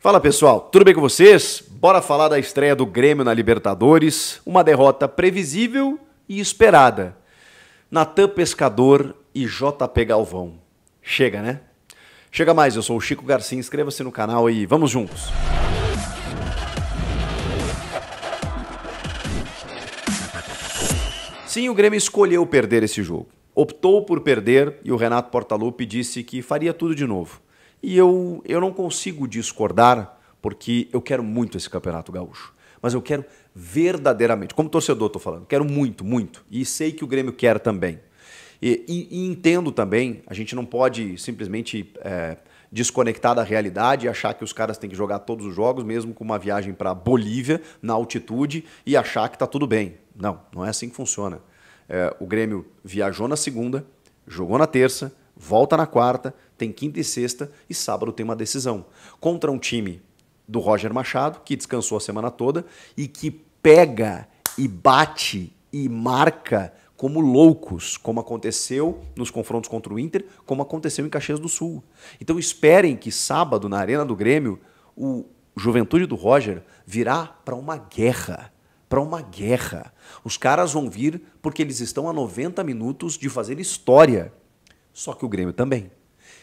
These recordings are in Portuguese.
Fala pessoal, tudo bem com vocês? Bora falar da estreia do Grêmio na Libertadores, uma derrota previsível e esperada. Natan Pescador e JP Galvão. Chega, né? Chega mais, eu sou o Chico Garcia, inscreva-se no canal e vamos juntos. Sim, o Grêmio escolheu perder esse jogo. Optou por perder e o Renato Portaluppi disse que faria tudo de novo. E eu, eu não consigo discordar, porque eu quero muito esse Campeonato Gaúcho. Mas eu quero verdadeiramente, como torcedor estou falando, quero muito, muito. E sei que o Grêmio quer também. E, e, e entendo também, a gente não pode simplesmente é, desconectar da realidade e achar que os caras têm que jogar todos os jogos, mesmo com uma viagem para Bolívia, na altitude, e achar que está tudo bem. Não, não é assim que funciona. É, o Grêmio viajou na segunda, jogou na terça, volta na quarta, tem quinta e sexta e sábado tem uma decisão. Contra um time do Roger Machado, que descansou a semana toda e que pega e bate e marca como loucos, como aconteceu nos confrontos contra o Inter, como aconteceu em Caxias do Sul. Então esperem que sábado, na Arena do Grêmio, o Juventude do Roger virá para uma guerra. Para uma guerra. Os caras vão vir porque eles estão a 90 minutos de fazer história. Só que o Grêmio também.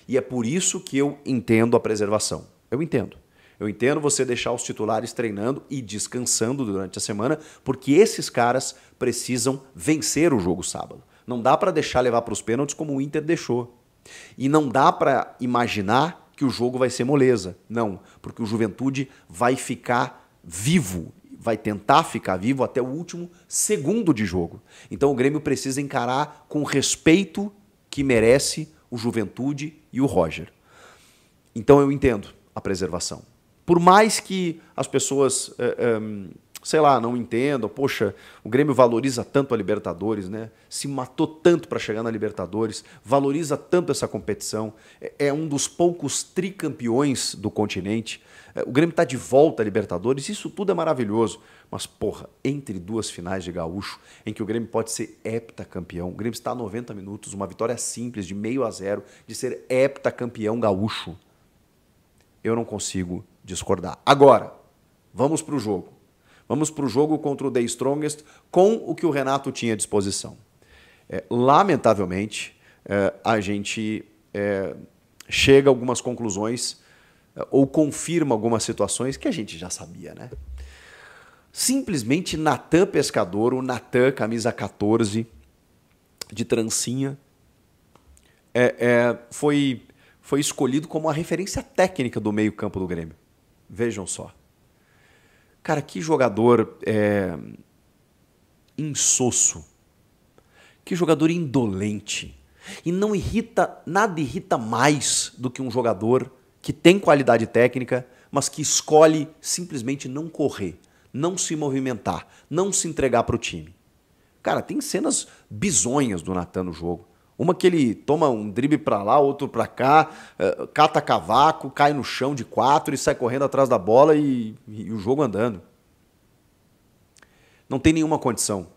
E é por isso que eu entendo a preservação. Eu entendo. Eu entendo você deixar os titulares treinando e descansando durante a semana, porque esses caras precisam vencer o jogo sábado. Não dá para deixar levar para os pênaltis como o Inter deixou. E não dá para imaginar que o jogo vai ser moleza. Não, porque o Juventude vai ficar vivo, vai tentar ficar vivo até o último segundo de jogo. Então o Grêmio precisa encarar com respeito que merece o Juventude e o Roger. Então eu entendo a preservação. Por mais que as pessoas eh, eh, sei lá, não entendo poxa, o Grêmio valoriza tanto a Libertadores, né? Se matou tanto para chegar na Libertadores, valoriza tanto essa competição, é, é um dos poucos tricampeões do continente. É, o Grêmio está de volta à Libertadores, isso tudo é maravilhoso. Mas, porra, entre duas finais de gaúcho, em que o Grêmio pode ser heptacampeão, o Grêmio está a 90 minutos, uma vitória simples, de meio a zero, de ser heptacampeão gaúcho. Eu não consigo discordar. Agora, vamos para o jogo. Vamos para o jogo contra o The Strongest com o que o Renato tinha à disposição. É, lamentavelmente, é, a gente é, chega a algumas conclusões é, ou confirma algumas situações que a gente já sabia, né? Simplesmente Natan Pescador, o Natan, camisa 14, de trancinha, é, é, foi, foi escolhido como a referência técnica do meio-campo do Grêmio. Vejam só. Cara, que jogador é, insosso. Que jogador indolente. E não irrita, nada irrita mais do que um jogador que tem qualidade técnica, mas que escolhe simplesmente não correr, não se movimentar, não se entregar para o time. Cara, tem cenas bizonhas do Natan no jogo. Uma que ele toma um drible para lá, outro para cá, eh, cata cavaco, cai no chão de quatro e sai correndo atrás da bola e, e o jogo andando. Não tem nenhuma condição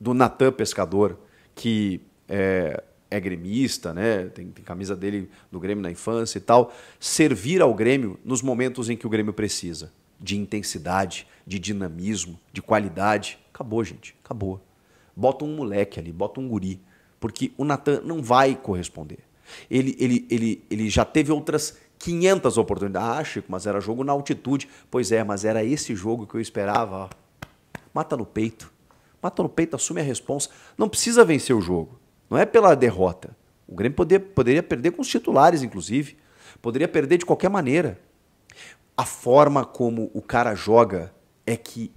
do Natan Pescador, que é, é gremista, né? Tem, tem, camisa dele no Grêmio na infância e tal, servir ao Grêmio nos momentos em que o Grêmio precisa. De intensidade, de dinamismo, de qualidade. Acabou, gente. Acabou. Bota um moleque ali, bota um guri. Porque o Natan não vai corresponder. Ele, ele, ele, ele já teve outras 500 oportunidades. Ah, Chico, mas era jogo na altitude. Pois é, mas era esse jogo que eu esperava. Ó. Mata no peito. Mata no peito, assume a responsa. Não precisa vencer o jogo. Não é pela derrota. O Grêmio poder, poderia perder com os titulares, inclusive. Poderia perder de qualquer maneira. A forma como o cara joga é que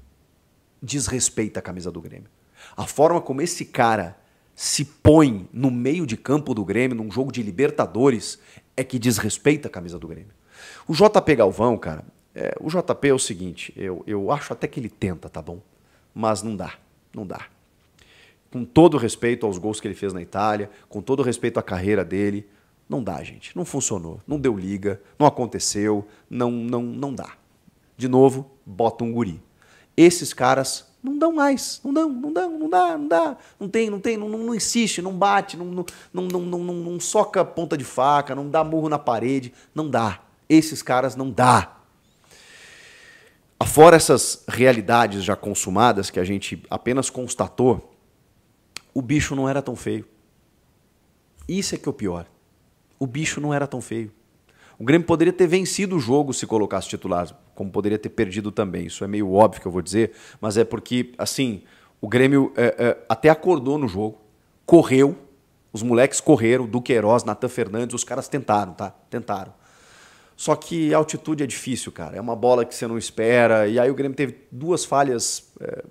desrespeita a camisa do Grêmio. A forma como esse cara se põe no meio de campo do Grêmio, num jogo de Libertadores, é que desrespeita a camisa do Grêmio. O JP Galvão, cara, é, o JP é o seguinte, eu, eu acho até que ele tenta, tá bom? Mas não dá, não dá. Com todo respeito aos gols que ele fez na Itália, com todo respeito à carreira dele, não dá, gente. Não funcionou, não deu liga, não aconteceu, não, não, não dá. De novo, bota um guri. Esses caras não dão mais, não dão, não dão, não dá, não dá. Não tem, não tem, não, não, não insiste, não bate, não, não, não, não, não, não soca ponta de faca, não dá murro na parede. Não dá. Esses caras não dá. Afora essas realidades já consumadas que a gente apenas constatou, o bicho não era tão feio. Isso é que é o pior. O bicho não era tão feio. O Grêmio poderia ter vencido o jogo se colocasse titular, como poderia ter perdido também. Isso é meio óbvio que eu vou dizer, mas é porque, assim, o Grêmio é, é, até acordou no jogo, correu, os moleques correram, Duqueiroz, Natan Fernandes, os caras tentaram, tá? Tentaram. Só que a altitude é difícil, cara. É uma bola que você não espera. E aí o Grêmio teve duas falhas é,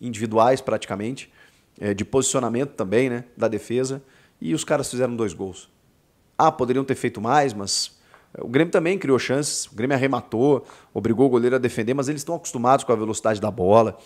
individuais, praticamente, é, de posicionamento também, né? Da defesa. E os caras fizeram dois gols. Ah, poderiam ter feito mais, mas o Grêmio também criou chances, o Grêmio arrematou, obrigou o goleiro a defender, mas eles estão acostumados com a velocidade da bola,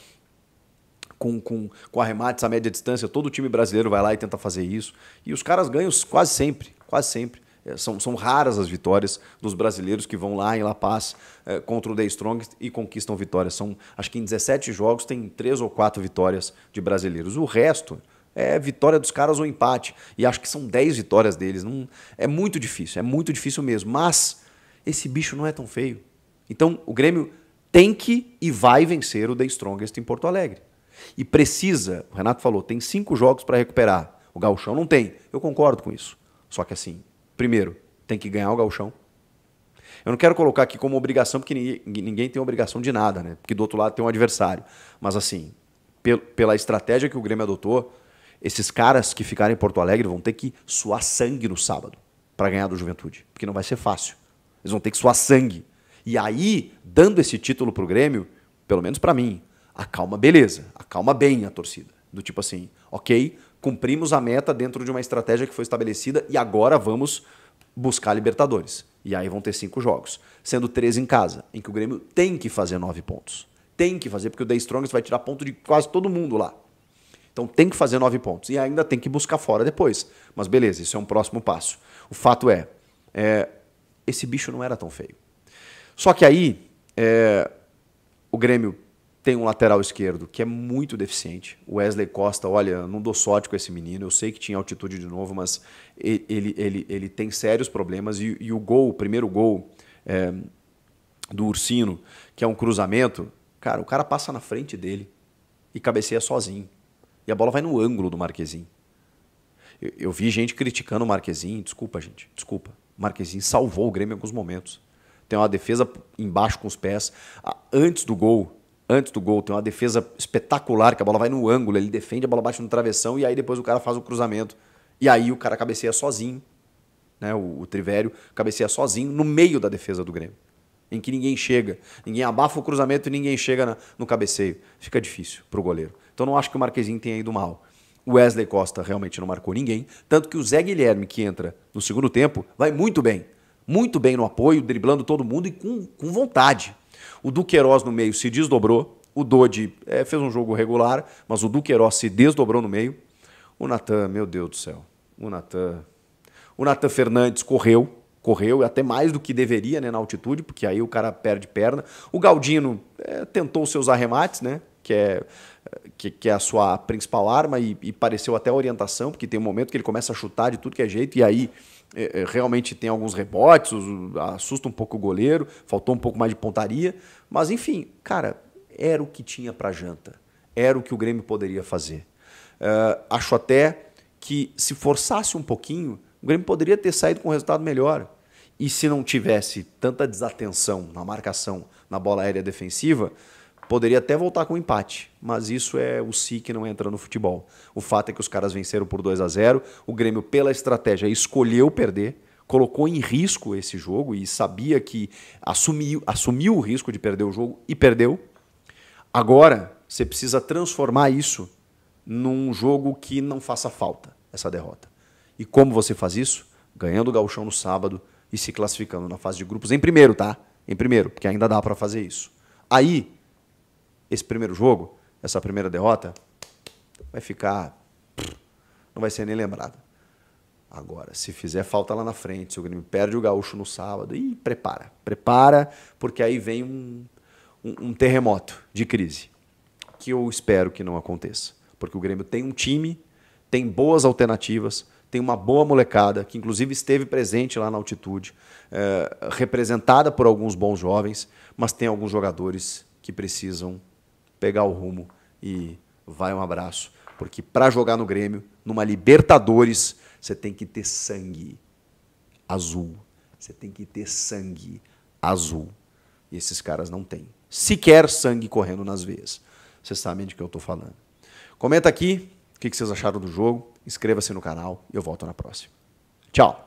com, com, com arremates à média distância. Todo time brasileiro vai lá e tenta fazer isso. E os caras ganham quase sempre, quase sempre. É, são, são raras as vitórias dos brasileiros que vão lá em La Paz é, contra o The Strong e conquistam vitórias. São, acho que em 17 jogos tem três ou quatro vitórias de brasileiros. O resto, é vitória dos caras ou empate. E acho que são 10 vitórias deles. Não, é muito difícil, é muito difícil mesmo. Mas esse bicho não é tão feio. Então o Grêmio tem que e vai vencer o The Strongest em Porto Alegre. E precisa, o Renato falou, tem cinco jogos para recuperar. O Galchão não tem. Eu concordo com isso. Só que assim, primeiro, tem que ganhar o Galchão. Eu não quero colocar aqui como obrigação, porque ninguém, tem obrigação de nada, né? Porque do outro lado tem um adversário. Mas assim, pela estratégia que o Grêmio adotou, esses caras que ficarem em Porto Alegre vão ter que suar sangue no sábado para ganhar do Juventude, porque não vai ser fácil. Eles vão ter que suar sangue. E aí, dando esse título para o Grêmio, pelo menos para mim, acalma beleza, acalma bem a torcida. Do tipo assim, ok, cumprimos a meta dentro de uma estratégia que foi estabelecida e agora vamos buscar Libertadores. E aí vão ter cinco jogos, sendo três em casa, em que o Grêmio tem que fazer nove pontos. Tem que fazer, porque o The Strongest vai tirar ponto de quase todo mundo lá. Então tem que fazer nove pontos e ainda tem que buscar fora depois. Mas beleza, isso é um próximo passo. O fato é, é esse bicho não era tão feio. Só que aí é, o Grêmio tem um lateral esquerdo que é muito deficiente. O Wesley Costa, olha, não dou sorte com esse menino. Eu sei que tinha altitude de novo, mas ele, ele, ele tem sérios problemas. E, e o gol, o primeiro gol é, do Ursino, que é um cruzamento, cara, o cara passa na frente dele e cabeceia sozinho. E a bola vai no ângulo do Marquezin. Eu, eu vi gente criticando o Marquezin. Desculpa, gente. Desculpa. O Marquezin salvou o Grêmio em alguns momentos. Tem uma defesa embaixo com os pés. Antes do gol, antes do gol, tem uma defesa espetacular, que a bola vai no ângulo, ele defende, a bola bate no travessão, e aí depois o cara faz o cruzamento. E aí o cara cabeceia sozinho, né? O, o Trivério cabeceia sozinho no meio da defesa do Grêmio em que ninguém chega. Ninguém abafa o cruzamento e ninguém chega na, no cabeceio. Fica difícil para o goleiro. Então não acho que o Marquezinho tenha ido mal. O Wesley Costa realmente não marcou ninguém. Tanto que o Zé Guilherme, que entra no segundo tempo, vai muito bem. Muito bem no apoio, driblando todo mundo e com, com vontade. O Duqueiroz no meio se desdobrou. O Dodi é, fez um jogo regular, mas o Duqueiroz se desdobrou no meio. O Natan, meu Deus do céu. O Natan. O Natan Fernandes correu, correu até mais do que deveria né, na altitude, porque aí o cara perde perna. O Galdino é, tentou seus arremates, né? Que é, que, que é a sua principal arma, e, e, pareceu até orientação, porque tem um momento que ele começa a chutar de tudo que é jeito, e aí é, é realmente tem alguns rebotes, assusta um pouco o goleiro, faltou um pouco mais de pontaria. Mas enfim, cara, era o que tinha para janta, era o que o Grêmio poderia fazer. Uh, acho até que se forçasse um pouquinho, o Grêmio poderia ter saído com um resultado melhor. E se não tivesse tanta desatenção na marcação na bola aérea defensiva, poderia até voltar com um empate. Mas isso é o si que não entra no futebol. O fato é que os caras venceram por 2 a 0 O Grêmio, pela estratégia, escolheu perder, colocou em risco esse jogo e sabia que assumiu, assumiu o risco de perder o jogo e perdeu. Agora, você precisa transformar isso num jogo que não faça falta, essa derrota. E como você faz isso? Ganhando o gauchão no sábado, e se classificando na fase de grupos em primeiro, tá? Em primeiro, porque ainda dá para fazer isso. Aí, esse primeiro jogo, essa primeira derrota, vai ficar. Não vai ser nem lembrada. Agora, se fizer falta lá na frente, se o Grêmio perde o gaúcho no sábado, e prepara, prepara, porque aí vem um, um, um terremoto de crise. Que eu espero que não aconteça. Porque o Grêmio tem um time, tem boas alternativas, tem uma boa molecada, que inclusive esteve presente lá na altitude, é, representada por alguns bons jovens, mas tem alguns jogadores que precisam pegar o rumo e vai um abraço. Porque para jogar no Grêmio, numa Libertadores, você tem que ter sangue azul. Você tem que ter sangue azul. E esses caras não têm. Sequer sangue correndo nas veias. Vocês sabem de que eu estou falando. Comenta aqui o que vocês acharam do jogo? Inscreva-se no canal e eu volto na próxima. Tchau!